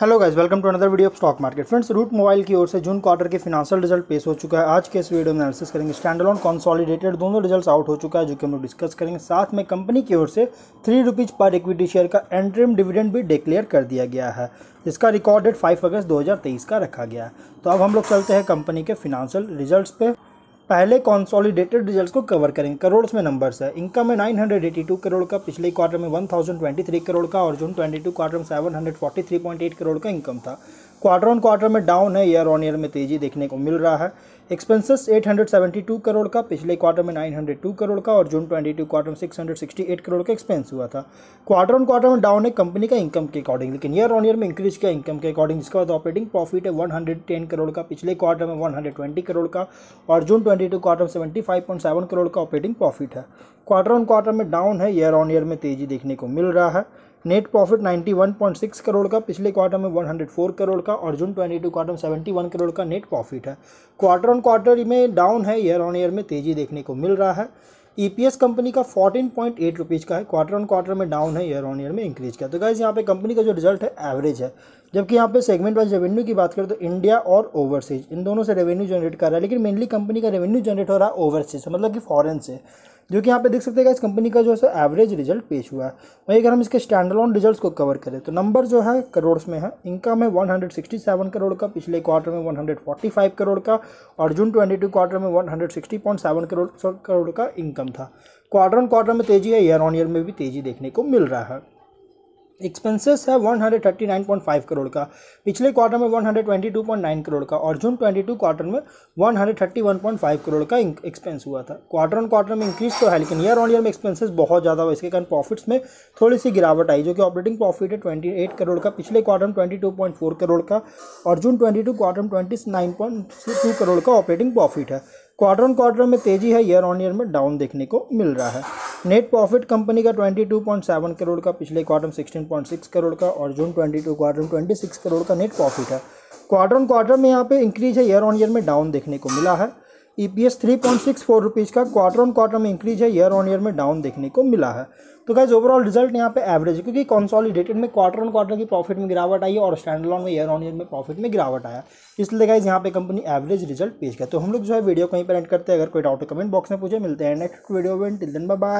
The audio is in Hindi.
hello guys welcome to another video of stock market friends Route Mobile की ओर से जून क्वार्टर के फिनाशियल रिजल्ट पेश हो चुका है आज के इस वीडियो में एनालिसिस करेंगे स्टैंडअलोन कॉन्सॉलीडेटेड दोनों रिजल्ट्स आउट हो चुका है जो कि हम लोग डिस्कस करेंगे साथ में कंपनी की ओर से three rupees per equity share का एंट्रीम डिविडेंड भी डिक्लेयर कर दिया गया है जिसका रिकॉर्डेड फाइव अगस्त दो का रखा गया है तो अब हम लोग चलते हैं कंपनी के फिनांशियल रिजल्ट पर पहले कॉन्सोलिडेटेड रिजल्ट्स को कवर करेंगे करोड़ में नंबर्स है इनकम है 982 करोड़ का पिछले क्वार्टर में 1023 करोड़ का और जून 22 क्वार्टर में 743.8 करोड़ का इनकम था क्वार्टर ऑन क्वार्टर में डाउन है ईयर ऑन ईयर में तेजी देखने को मिल रहा है एक्सपेंसेस 872 करोड़ का पिछले क्वार्टर में 902 करोड़ का और जून 22 क्वार्टर में 668 करोड़ का एक्सपेंस हुआ था क्वार्टर ऑन क्वार्टर में डाउन है कंपनी का इनकम के अकॉर्डिंग लेकिन ईयर ऑन ईयर में इंक्रीज किया इनकम के अकॉर्डिंग जिसका बाद ऑपरेटिंग प्रॉफिट है 110 करोड़ का पिछले क्वार्टर में 120 करोड़ का और जून 22 क्वार्टर में 75.7 करोड़ का ऑपरेटिंग प्रॉफिट है क्वार्टर ऑन क्वार्टर में डाउन है ईयर ऑन ईयर में तेजी देखने को मिल रहा है नेट प्रॉफिट 91.6 करोड़ का पिछले क्वार्टर में 104 करोड़ का और जून 22 क्वार्टर में 71 करोड़ का नेट प्रॉफिट है क्वार्टर ऑन क्वार्टर में डाउन है ईयर ऑन ईयर में तेज़ी देखने को मिल रहा है ईपीएस e कंपनी का फोर्टीन पॉइंट एट रुपीज़ का है क्वार्टर ऑन क्वार्टर में डाउन है ईयर ऑन ईयर में इंक्रीज का तो गाइज यहाँ पे कंपनी का जो रिजल्ट है एवरेज है जबकि यहाँ पे सेगमेंट वाइज रेवेन्यू की बात करें तो इंडिया और ओवरसीज इन दोनों से रेवेन्यू जनरेट कर रहा है लेकिन मेनली कंपनी का रेवेन्यू जनरेट हो रहा है ओवरसीज मतलब कि फॉरन से जो कि यहाँ पे देख सकते हैं इस कंपनी का जो है एवरेज रिजल्ट पेश हुआ है वहीं अगर हम इसके स्टैंडलॉन रिजल्ट को कवर करें तो नंबर जो है करोड़ में है इनकम है 167 करोड़ का पिछले क्वार्टर में 145 करोड़ का और जून 22 क्वार्टर में 160.7 करोड़ करोड़ का इनकम था क्वार्टर ऑन क्वार्टर में तेजी है ईयर ऑन ईयर में भी तेजी देखने को मिल रहा है एक्सपेंसेस है 139.5 करोड़ का पिछले क्वार्टर में 122.9 करोड़ का और जून 22 क्वार्टर में 131.5 करोड़ का एक्सपेंस हुआ था क्वार्टर ऑन क्वार्टर में इंक्रीज तो है लेकिन ईयर ऑन ईयर में एक्सपेंसेस बहुत ज़्यादा हुआ इसके कारण प्रॉफिट्स में थोड़ी सी गिरावट आई जो कि ऑपरेटिंग प्रॉफिट है ट्वेंटी करोड़ का पिछले क्वार्टर में ट्वेंटी करोड़ का और जून ट्वेंटी क्वार्टर में ट्वेंटी करोड़ का ऑपरेटिंग प्रॉफिट है क्वार्टर ऑन क्वार्टर में तेजी है ईयर ऑन ईयर में डाउन देखने को मिल रहा है नेट प्रॉफिट कंपनी का 22.7 करोड़ का पिछले क्वार्टर में 16.6 करोड़ का और जून 22 क्वार्टर में 26 करोड़ का नेट प्रॉफिट है क्वार्टर ऑन क्वार्टर में यहाँ पे इंक्रीज है ईयर ऑन ईयर में डाउन देखने को मिला है E P S three point six four का क्वार्टर ऑन क्वार्टर में इंक्रीज है ईयर ऑन ईयर में डाउन देखने को मिला है तो गाइज ओवरऑल रिजल्ट यहाँ पे एवरेज है क्योंकि कॉन्सॉलीडेटेड में क्वार्टर ऑन क्वार्टर की प्रॉफिट में गिरावट आई और स्टैंड में ईयर ऑन ईयर में प्रॉफिट में गिरावट आया इसलिए गाइज यहाँ पे कंपनी एवरेज रिजल्ट पेश किया तो हम लोग जो है वीडियो कहीं पर एंड करते हैं अगर कोई डाउट कमेंट बॉक्स में पूछे मिलते हैं नेक्स्ट वीडियो में टिल दिन बाय